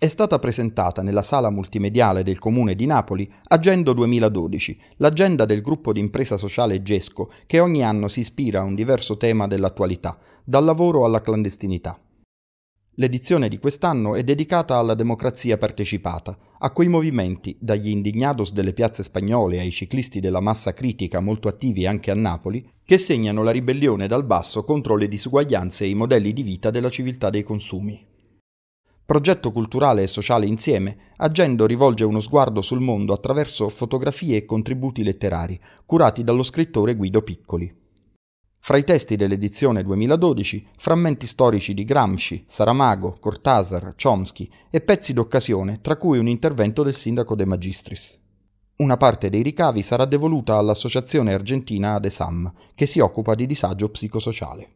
è stata presentata nella sala multimediale del Comune di Napoli Agendo 2012, l'agenda del gruppo di impresa sociale Gesco che ogni anno si ispira a un diverso tema dell'attualità, dal lavoro alla clandestinità. L'edizione di quest'anno è dedicata alla democrazia partecipata, a quei movimenti, dagli indignados delle piazze spagnole ai ciclisti della massa critica molto attivi anche a Napoli, che segnano la ribellione dal basso contro le disuguaglianze e i modelli di vita della civiltà dei consumi progetto culturale e sociale insieme, Agendo rivolge uno sguardo sul mondo attraverso fotografie e contributi letterari, curati dallo scrittore Guido Piccoli. Fra i testi dell'edizione 2012, frammenti storici di Gramsci, Saramago, Cortázar, Chomsky e pezzi d'occasione, tra cui un intervento del sindaco De Magistris. Una parte dei ricavi sarà devoluta all'Associazione Argentina ADESAM, che si occupa di disagio psicosociale.